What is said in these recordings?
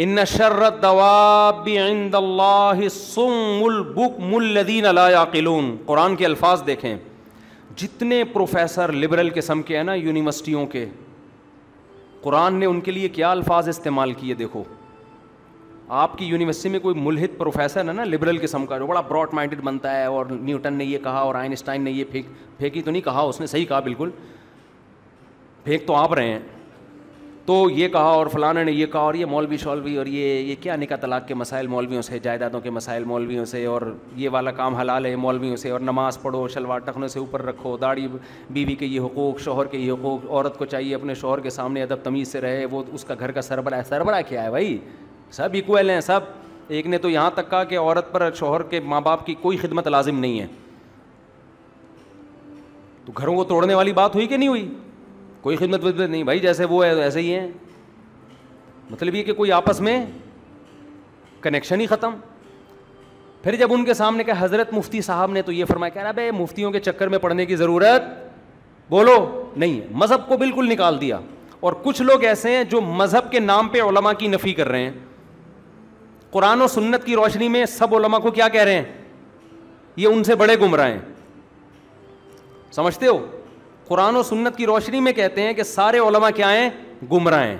इन शर्रत दवाबिंदीन अलायाकिलून कुरान के अल्फाज देखें जितने प्रोफेसर लिबरल किस्म के हैं ना यूनिवर्सिटियों के कुरान ने उनके लिए क्या अल्फाज इस्तेमाल किए देखो आपकी यूनिवर्सिटी में कोई मुलहित प्रोफेसर है ना लिबरल किस्म का जो बड़ा ब्रॉड माइंडेड बनता है और न्यूटन ने ये कहा और आइंस्टाइन ने ये फेंक फेंकी तो नहीं कहा उसने सही कहा बिल्कुल फेंक तो आप रहे हैं तो ये कहा और फ़लाने ने ये कहा और ये मौलवी शौलवी और ये ये क्या निका तलाक के मसाइल मौलवियों से जायदादों के मसाइल मौलवियों से और ये वाला काम हलाल है मौलवियों से और नमाज़ पढ़ो शलवार टखनों से ऊपर रखो दाढ़ी बीवी के ये हकूक़ शोहर के ये हकूक़ औरत को चाहिए अपने शोहर के सामने अदब तमीज़ से रहे वो उसका घर का सरबरा सरबरा क्या है भाई सब इक्वल हैं सब एक ने तो यहाँ तक कहा कि औरत पर शोहर के माँ बाप की कोई खिदमत लाजिम नहीं है तो घरों को तोड़ने वाली बात हुई कि नहीं हुई कोई खिदमत वदमत नहीं भाई जैसे वो है वैसे ही है मतलब ये कि कोई आपस में कनेक्शन ही ख़त्म फिर जब उनके सामने कहा हज़रत मुफ्ती साहब ने तो ये फरमाया कह रहा भाई मुफ्तियों के चक्कर में पढ़ने की ज़रूरत बोलो नहीं मज़हब को बिल्कुल निकाल दिया और कुछ लोग ऐसे हैं जो मज़हब के नाम पे ओलमा की नफ़ी कर रहे हैं कुरान और सुन्नत की रोशनी में सब ओलमा को क्या कह रहे हैं ये उनसे बड़े गुमराह हैं समझते हो कुरान और सुन्नत की रोशनी में कहते हैं कि सारे ओलमा क्या हैं गुमराह हैं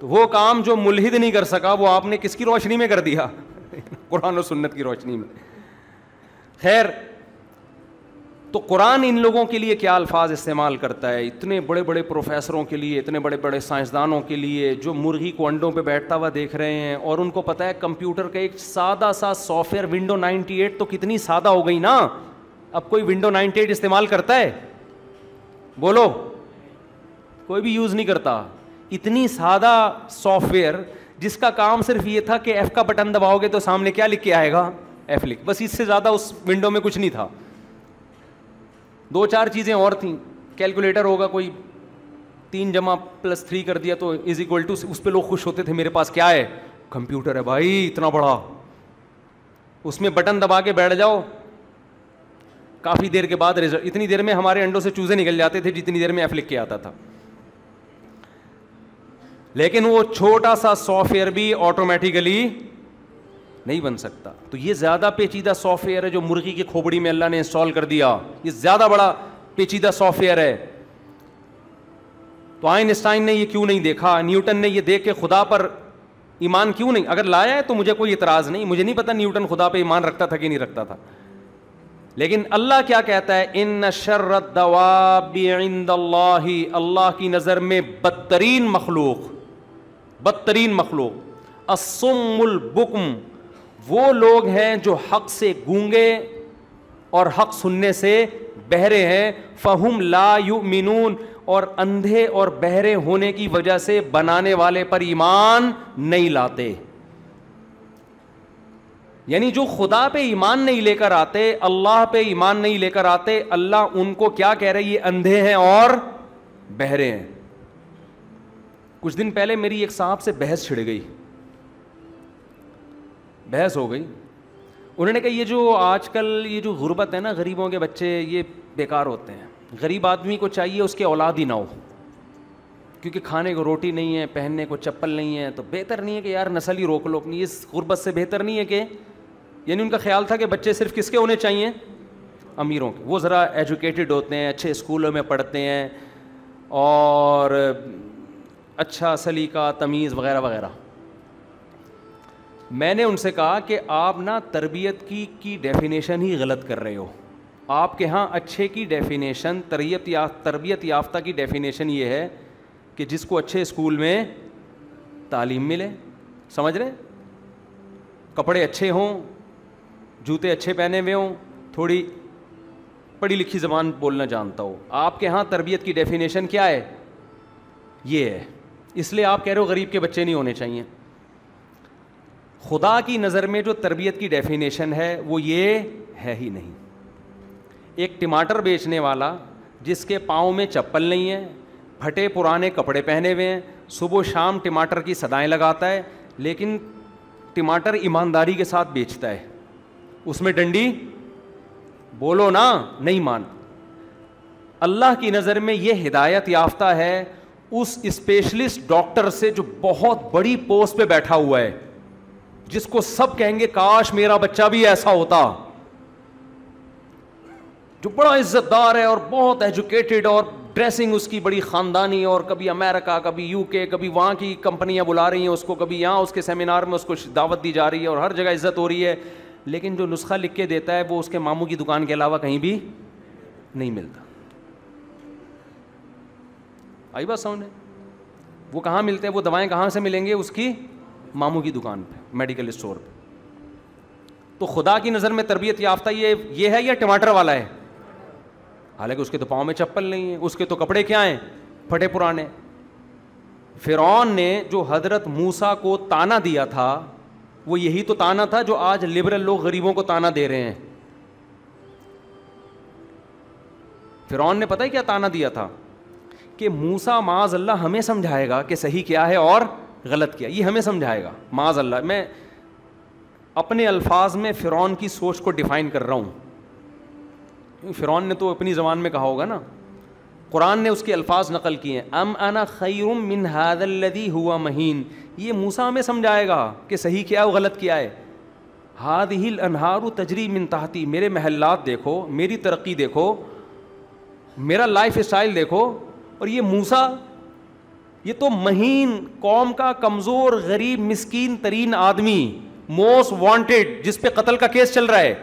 तो वो काम जो मुलहिद नहीं कर सका वो आपने किसकी रोशनी में कर दिया कुरान और सुन्नत की रोशनी में खैर तो कुरान इन लोगों के लिए क्या अल्फाज इस्तेमाल करता है इतने बड़े बड़े प्रोफेसरों के लिए इतने बड़े बड़े साइंसदानों के लिए जो मुर्गी को अंडों पर बैठता हुआ देख रहे हैं और उनको पता है कंप्यूटर का एक सादा सा सॉफ्टवेयर विंडो 98 तो कितनी सादा हो गई ना अब कोई विंडो 98 इस्तेमाल करता है बोलो कोई भी यूज़ नहीं करता इतनी सादा सॉफ्टवेयर जिसका काम सिर्फ ये था कि एफ़ का बटन दबाओगे तो सामने क्या लिख के आएगा एफ़ लिख बस इससे ज़्यादा उस विंडो में कुछ नहीं था दो चार चीज़ें और थी कैलकुलेटर होगा कोई तीन जमा प्लस थ्री कर दिया तो इज इक्वल टू उस पर लोग खुश होते थे मेरे पास क्या है कंप्यूटर है भाई इतना बड़ा उसमें बटन दबा के बैठ जाओ काफ़ी देर के बाद रिजल्ट इतनी देर में हमारे अंडों से चूजे निकल जाते थे जितनी देर में एफ के आता था लेकिन वो छोटा सा सॉफ्टवेयर भी ऑटोमेटिकली नहीं बन सकता तो ये ज़्यादा पेचीदा सॉफ्टवेयर है जो मुर्गी की खोबड़ी में अल्लाह ने इंस्टॉल कर दिया ये ज़्यादा बड़ा पेचीदा सॉफ्टवेयर है तो आइनस्टाइन ने ये क्यों नहीं देखा न्यूटन ने ये देख के खुदा पर ईमान क्यों नहीं अगर लाया है तो मुझे कोई इतराज़ नहीं मुझे नहीं पता न्यूटन खुदा पर ईमान रखता था कि नहीं रखता था लेकिन अल्लाह क्या कहता है इन शर्रत दवाबी अल्लाह की नज़र में बदतरीन मखलूक बदतरीन मखलूक असुमुल वो लोग हैं जो हक से गूंगे और हक सुनने से बहरे हैं फ़हुम ला यु मिनून और अंधे और बहरे होने की वजह से बनाने वाले पर ईमान नहीं लाते यानी जो खुदा पे ईमान नहीं लेकर आते अल्लाह पे ईमान नहीं लेकर आते अल्लाह उनको क्या कह रहे ये अंधे हैं और बहरे हैं कुछ दिन पहले मेरी एक सांप से बहस छिड़ गई बहस हो गई उन्होंने कहा ये जो आजकल ये जो गुर्बत है ना गरीबों के बच्चे ये बेकार होते हैं गरीब आदमी को चाहिए उसके औलाद ही ना हो क्योंकि खाने को रोटी नहीं है पहनने को चप्पल नहीं है तो बेहतर नहीं है कि यार नस्ल ही रोक लो अपनी इस गुर्बत से बेहतर नहीं है कि यानी उनका ख्याल था कि बच्चे सिर्फ किसके होने चाहिए अमीरों के वो ज़रा एजुकेटेड होते हैं अच्छे स्कूलों में पढ़ते हैं और अच्छा सलीका तमीज़ वगैरह वगैरह मैंने उनसे कहा कि आप ना तरबियत की की डेफिनेशन ही गलत कर रहे हो आपके यहाँ अच्छे की डेफिनेशन तरबियत या तरबियत याफ्ता की डेफिनेशन ये है कि जिसको अच्छे स्कूल में तालीम मिले समझ रहे कपड़े अच्छे हों जूते अच्छे पहने हुए हों थोड़ी पढ़ी लिखी ज़बान बोलना जानता हो आपके यहाँ तरबियत की डेफिनेशन क्या है ये है इसलिए आप कह रहे हो गरीब के बच्चे नहीं होने चाहिए खुदा की नज़र में जो तरबियत की डेफिनेशन है वो ये है ही नहीं एक टमाटर बेचने वाला जिसके पाँव में चप्पल नहीं है फटे पुराने कपड़े पहने हुए हैं सुबह शाम टमाटर की सदाएँ लगाता है लेकिन टमाटर ईमानदारी के साथ बेचता है उसमें डंडी बोलो ना नहीं मान अल्लाह की नज़र में यह हिदायत याफ्ता है उस स्पेशलिस्ट डॉक्टर से जो बहुत बड़ी पोस्ट पे बैठा हुआ है जिसको सब कहेंगे काश मेरा बच्चा भी ऐसा होता जो बड़ा इज्जतदार है और बहुत एजुकेटेड और ड्रेसिंग उसकी बड़ी ख़ानदानी और कभी अमेरिका कभी यूके कभी वहां की कंपनियां बुला रही हैं उसको कभी यहां उसके सेमिनार में उसको दावत दी जा रही है और हर जगह इज्जत हो रही है लेकिन जो नुस्खा लिख के देता है वो उसके मामू की दुकान के अलावा कहीं भी नहीं मिलता आई बात समझ वो कहाँ मिलते हैं वो दवाएं कहाँ से मिलेंगे उसकी मामू की दुकान पे मेडिकल स्टोर पे तो खुदा की नज़र में तरबियत याफ्ता ये ये है या टमाटर वाला है हालांकि उसके तो पाँव में चप्पल नहीं है उसके तो कपड़े क्या हैं फटे पुराने फिरौन ने जो हजरत मूसा को ताना दिया था वो यही तो ताना था जो आज लिबरल लोग गरीबों को ताना दे रहे हैं फिरौन ने पता है क्या ताना दिया था कि मूसा माज अल्लाह हमें समझाएगा कि सही क्या है और गलत क्या ये हमें समझाएगा माज अल्लाह मैं अपने अल्फाज में फ़िरौन की सोच को डिफ़ाइन कर रहा हूँ फ़िरौन ने तो अपनी ज़बान में कहा होगा ना कुरान ने उसके अल्फाज नकल किए हैं अम अना खैरुम मिन हादल्लदी हुआ महीन ये मूसा में समझाएगा कि सही क्या है वो गलत क्या है हाद हिल अनहारू तजरी मिन तहती मेरे महल्लात देखो मेरी तरक्की देखो मेरा लाइफ स्टाइल देखो और ये मूसा ये तो महीन कौम का कमज़ोर गरीब मिस्कीन तरीन आदमी मोस्ट वांटेड जिसपे कतल का केस चल रहा है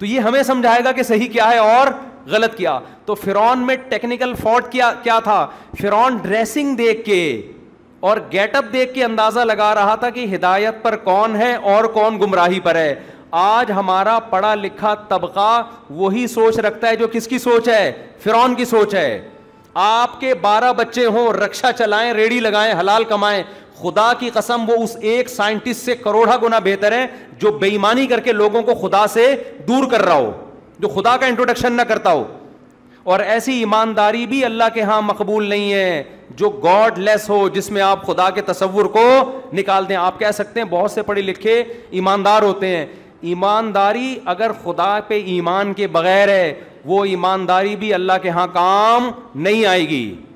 तो ये हमें समझाएगा कि सही क्या है और गलत किया तो फिर में टेक्निकल फॉल्ट क्या क्या था फिर ड्रेसिंग देख के और गेटअप देख के अंदाजा लगा रहा था कि हिदायत पर कौन है और कौन गुमराही पर है आज हमारा पढ़ा लिखा तबका वही सोच रखता है जो किसकी सोच है फिरौन की सोच है आपके बारह बच्चे हों रक्षा चलाएं रेडी लगाएं हलाल कमाएं खुदा की कसम वो उस एक साइंटिस्ट से करोड़ा गुना बेहतर है जो बेईमानी करके लोगों को खुदा से दूर कर रहा हो जो खुदा का इंट्रोडक्शन ना करता हो और ऐसी ईमानदारी भी अल्लाह के यहां मकबूल नहीं है जो गॉड लेस हो जिसमें आप खुदा के तस्वुर को निकाल दें आप कह सकते हैं बहुत से पढ़े लिखे ईमानदार होते हैं ईमानदारी अगर खुदा पे ईमान के बगैर है वो ईमानदारी भी अल्लाह के यहाँ काम नहीं आएगी